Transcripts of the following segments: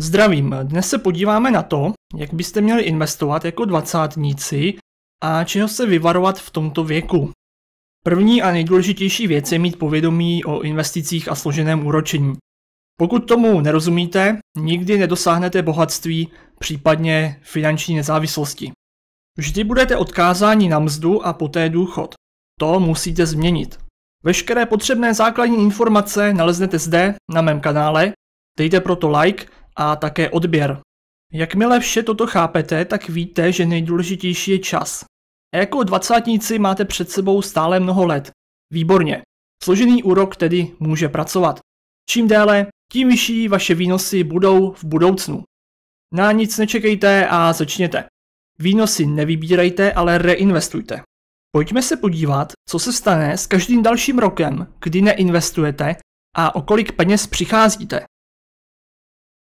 Zdravím, dnes se podíváme na to, jak byste měli investovat jako dvacátníci a čeho se vyvarovat v tomto věku. První a nejdůležitější věc je mít povědomí o investicích a složeném úročení. Pokud tomu nerozumíte, nikdy nedosáhnete bohatství, případně finanční nezávislosti. Vždy budete odkázáni na mzdu a poté důchod. To musíte změnit. Veškeré potřebné základní informace naleznete zde na mém kanále, dejte proto like a také odběr. Jakmile vše toto chápete, tak víte, že nejdůležitější je čas. A jako dvacátníci máte před sebou stále mnoho let. Výborně. Složený úrok tedy může pracovat. Čím déle, tím vyšší vaše výnosy budou v budoucnu. Na nic nečekejte a začněte. Výnosy nevybírejte, ale reinvestujte. Pojďme se podívat, co se stane s každým dalším rokem, kdy neinvestujete a o kolik peněz přicházíte.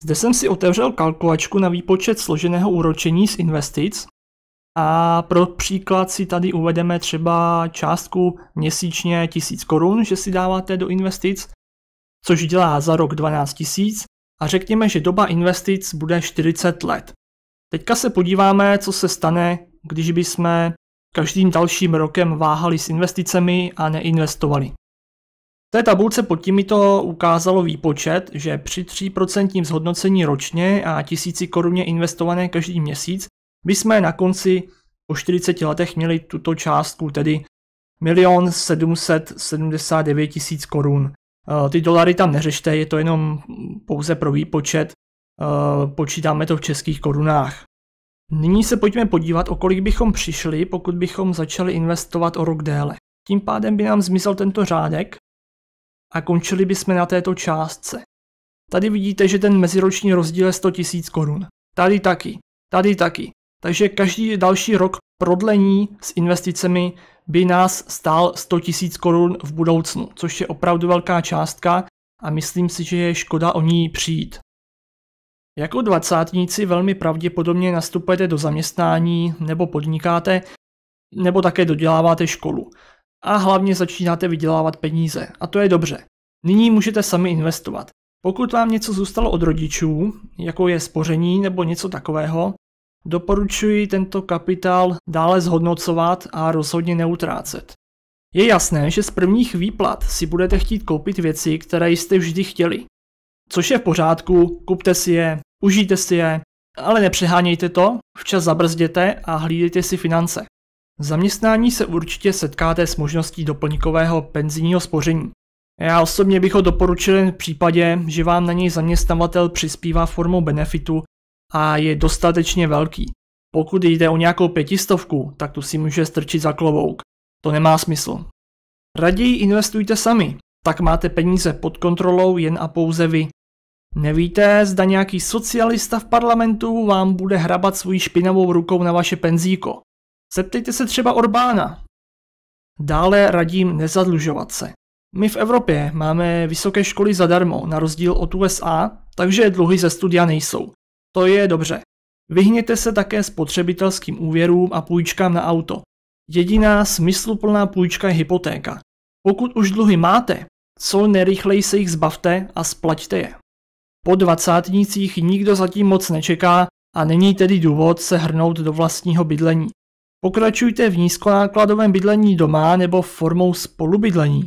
Zde jsem si otevřel kalkulačku na výpočet složeného úročení z investic a pro příklad si tady uvedeme třeba částku měsíčně 1000 korun, že si dáváte do investic, což dělá za rok 12 000 a řekněme, že doba investic bude 40 let. Teďka se podíváme, co se stane, když bychom každým dalším rokem váhali s investicemi a neinvestovali. V té tabulce pod to ukázalo výpočet, že při 3% zhodnocení ročně a tisíci koruně investované každý měsíc by jsme na konci po 40 letech měli tuto částku, tedy 1 779 000 korun. Eh, ty dolary tam neřešte, je to jenom pouze pro výpočet, eh, počítáme to v českých korunách. Nyní se pojďme podívat, o kolik bychom přišli, pokud bychom začali investovat o rok déle. Tím pádem by nám zmizel tento řádek a končili bychom na této částce. Tady vidíte, že ten meziroční rozdíl je 100 000 korun. Tady taky, tady taky. Takže každý další rok prodlení s investicemi by nás stál 100 000 korun v budoucnu, což je opravdu velká částka a myslím si, že je škoda o ní přijít. Jako dvacátníci velmi pravděpodobně nastupujete do zaměstnání nebo podnikáte, nebo také doděláváte školu a hlavně začínáte vydělávat peníze. A to je dobře. Nyní můžete sami investovat. Pokud vám něco zůstalo od rodičů, jako je spoření nebo něco takového, doporučuji tento kapitál dále zhodnocovat a rozhodně neutrácet. Je jasné, že z prvních výplat si budete chtít koupit věci, které jste vždy chtěli. Což je v pořádku, kupte si je, užijte si je, ale nepřehánějte to, včas zabrzděte a hlídejte si finance. V zaměstnání se určitě setkáte s možností doplňkového penzijního spoření. Já osobně bych ho doporučil jen v případě, že vám na něj zaměstnavatel přispívá formou benefitu a je dostatečně velký. Pokud jde o nějakou pětistovku, tak tu si může strčit za klobouk. To nemá smysl. Raději investujte sami, tak máte peníze pod kontrolou jen a pouze vy. Nevíte, zda nějaký socialista v parlamentu vám bude hrabat svůj špinavou rukou na vaše penzíko. Zeptejte se třeba Orbána. Dále radím nezadlužovat se. My v Evropě máme vysoké školy zadarmo, na rozdíl od USA, takže dluhy ze studia nejsou. To je dobře. Vyhněte se také spotřebitelským úvěrům a půjčkám na auto. Jediná smysluplná půjčka je hypotéka. Pokud už dluhy máte, co nejrychleji se jich zbavte a splaťte je. Po dvacátnicích nikdo zatím moc nečeká a není tedy důvod se hrnout do vlastního bydlení. Pokračujte v nízkonákladovém bydlení doma nebo formou spolubydlení.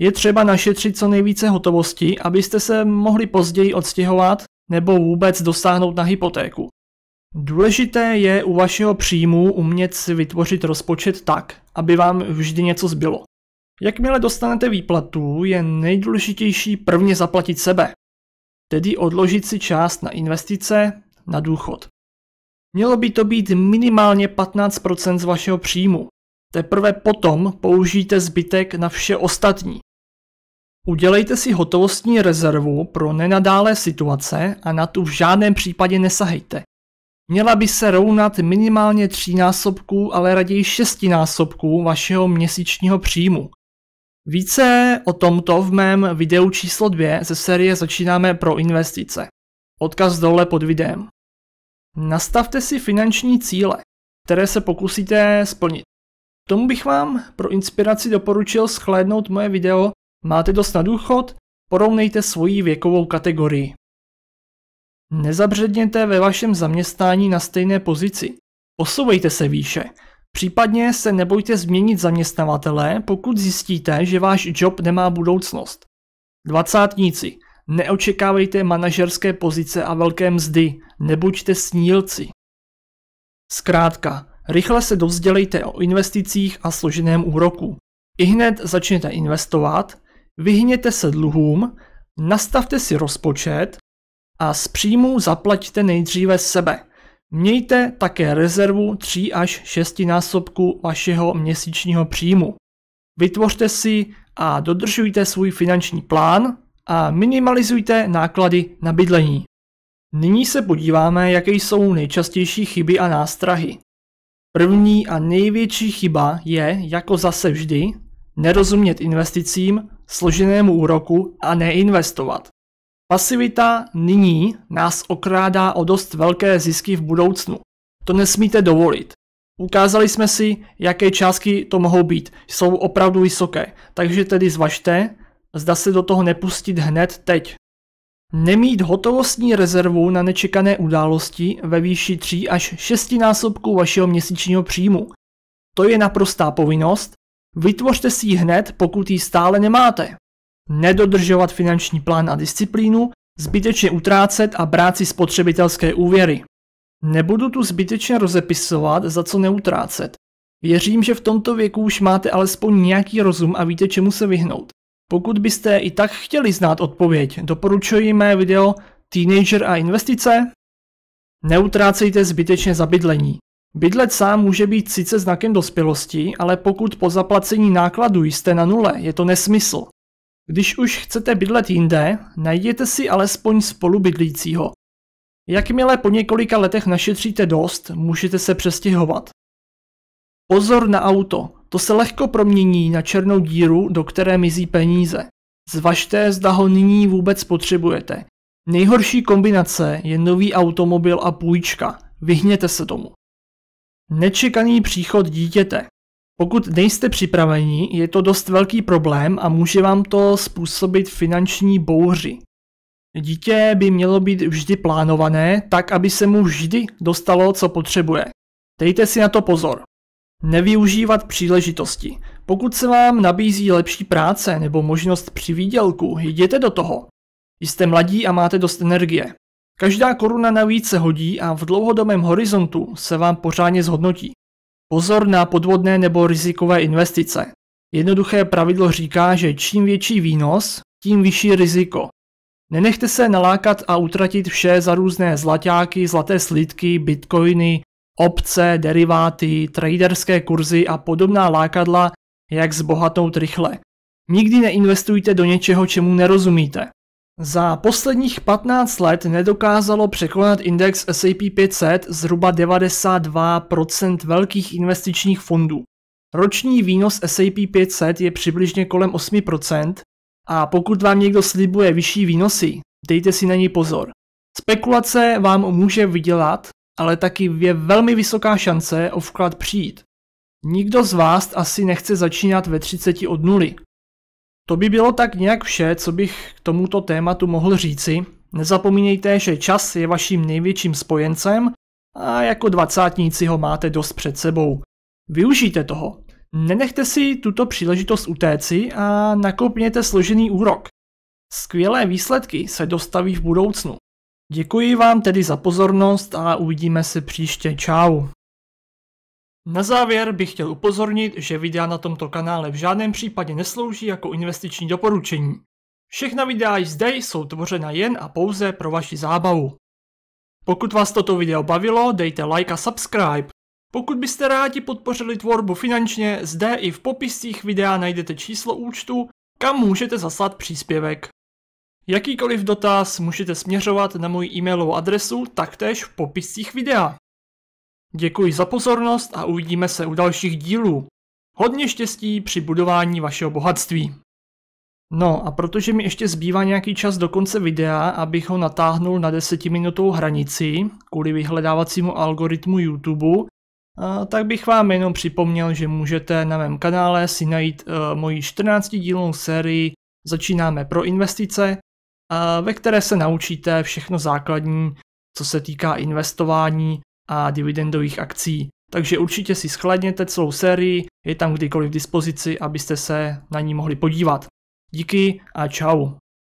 Je třeba našetřit co nejvíce hotovosti, abyste se mohli později odstěhovat nebo vůbec dosáhnout na hypotéku. Důležité je u vašeho příjmu umět si vytvořit rozpočet tak, aby vám vždy něco zbylo. Jakmile dostanete výplatu, je nejdůležitější prvně zaplatit sebe, tedy odložit si část na investice, na důchod. Mělo by to být minimálně 15% z vašeho příjmu. Teprve potom použijte zbytek na vše ostatní. Udělejte si hotovostní rezervu pro nenadálé situace a na tu v žádném případě nesahejte. Měla by se rovnat minimálně násobků, ale raději šestinásobku vašeho měsíčního příjmu. Více o tomto v mém videu číslo 2 ze série Začínáme pro investice. Odkaz dole pod videem. Nastavte si finanční cíle, které se pokusíte splnit. Tomu bych vám pro inspiraci doporučil schlédnout moje video Máte dost na důchod? Porovnejte svoji věkovou kategorii. Nezabředněte ve vašem zaměstnání na stejné pozici. Posouvejte se výše. Případně se nebojte změnit zaměstnavatele, pokud zjistíte, že váš job nemá budoucnost. Dvacátníci. Neočekávejte manažerské pozice a velké mzdy, nebuďte snílci. Zkrátka, rychle se dovzdělejte o investicích a složeném úroku. I hned začněte investovat, vyhněte se dluhům, nastavte si rozpočet a z příjmů zaplaťte nejdříve sebe. Mějte také rezervu 3 až 6 násobku vašeho měsíčního příjmu. Vytvořte si a dodržujte svůj finanční plán, a minimalizujte náklady na bydlení. Nyní se podíváme, jaké jsou nejčastější chyby a nástrahy. První a největší chyba je, jako zase vždy, nerozumět investicím, složenému úroku a neinvestovat. Pasivita nyní nás okrádá o dost velké zisky v budoucnu. To nesmíte dovolit. Ukázali jsme si, jaké částky to mohou být. Jsou opravdu vysoké, takže tedy zvažte, zda se do toho nepustit hned teď. Nemít hotovostní rezervu na nečekané události ve výši 3 až 6 násobků vašeho měsíčního příjmu. To je naprostá povinnost, vytvořte si ji hned, pokud ji stále nemáte. Nedodržovat finanční plán a disciplínu, zbytečně utrácet a brát si spotřebitelské úvěry. Nebudu tu zbytečně rozepisovat, za co neutrácet. Věřím, že v tomto věku už máte alespoň nějaký rozum a víte, čemu se vyhnout. Pokud byste i tak chtěli znát odpověď, doporučuji mé video Teenager a investice. Neutrácejte zbytečně za bydlení. Bydlet sám může být sice znakem dospělosti, ale pokud po zaplacení nákladů jste na nule, je to nesmysl. Když už chcete bydlet jinde, najděte si alespoň spolubydlícího. Jakmile po několika letech našetříte dost, můžete se přestěhovat. Pozor na auto. To se lehko promění na černou díru, do které mizí peníze. Zvažte, zda ho nyní vůbec potřebujete. Nejhorší kombinace je nový automobil a půjčka. Vyhněte se tomu. Nečekaný příchod dítěte. Pokud nejste připraveni, je to dost velký problém a může vám to způsobit finanční bouři. Dítě by mělo být vždy plánované, tak aby se mu vždy dostalo, co potřebuje. Dejte si na to pozor. Nevyužívat příležitosti. Pokud se vám nabízí lepší práce nebo možnost výdělku, jděte do toho. Jste mladí a máte dost energie. Každá koruna navíc se hodí a v dlouhodobém horizontu se vám pořádně zhodnotí. Pozor na podvodné nebo rizikové investice. Jednoduché pravidlo říká, že čím větší výnos, tím vyšší riziko. Nenechte se nalákat a utratit vše za různé zlatáky, zlaté slídky, bitcoiny, Opce, deriváty, traderské kurzy a podobná lákadla, jak zbohatnout rychle. Nikdy neinvestujte do něčeho, čemu nerozumíte. Za posledních 15 let nedokázalo překonat index S&P 500 zhruba 92% velkých investičních fondů. Roční výnos S&P 500 je přibližně kolem 8% a pokud vám někdo slibuje vyšší výnosy, dejte si na ní pozor. Spekulace vám může vydělat, ale taky je velmi vysoká šance o vklad přijít. Nikdo z vás asi nechce začínat ve 30 od nuly. To by bylo tak nějak vše, co bych k tomuto tématu mohl říci. Nezapomínejte, že čas je vaším největším spojencem a jako dvacátníci ho máte dost před sebou. Využijte toho. Nenechte si tuto příležitost utéci a nakopněte složený úrok. Skvělé výsledky se dostaví v budoucnu. Děkuji vám tedy za pozornost a uvidíme se příště. Čau. Na závěr bych chtěl upozornit, že videa na tomto kanále v žádném případě neslouží jako investiční doporučení. Všechna videa zde jsou tvořena jen a pouze pro vaši zábavu. Pokud vás toto video bavilo, dejte like a subscribe. Pokud byste rádi podpořili tvorbu finančně, zde i v popiscích videa najdete číslo účtu, kam můžete zaslat příspěvek. Jakýkoliv dotaz můžete směřovat na můj e-mailovou adresu taktéž v popiscích videa. Děkuji za pozornost a uvidíme se u dalších dílů. Hodně štěstí při budování vašeho bohatství. No a protože mi ještě zbývá nějaký čas do konce videa, abych ho natáhnul na desetiminutovou hranici kvůli vyhledávacímu algoritmu YouTube, tak bych vám jenom připomněl, že můžete na mém kanále si najít moji 14 dílnou sérii Začínáme pro investice, ve které se naučíte všechno základní, co se týká investování a dividendových akcí. Takže určitě si schladněte celou sérii, je tam kdykoliv k dispozici, abyste se na ní mohli podívat. Díky a čau.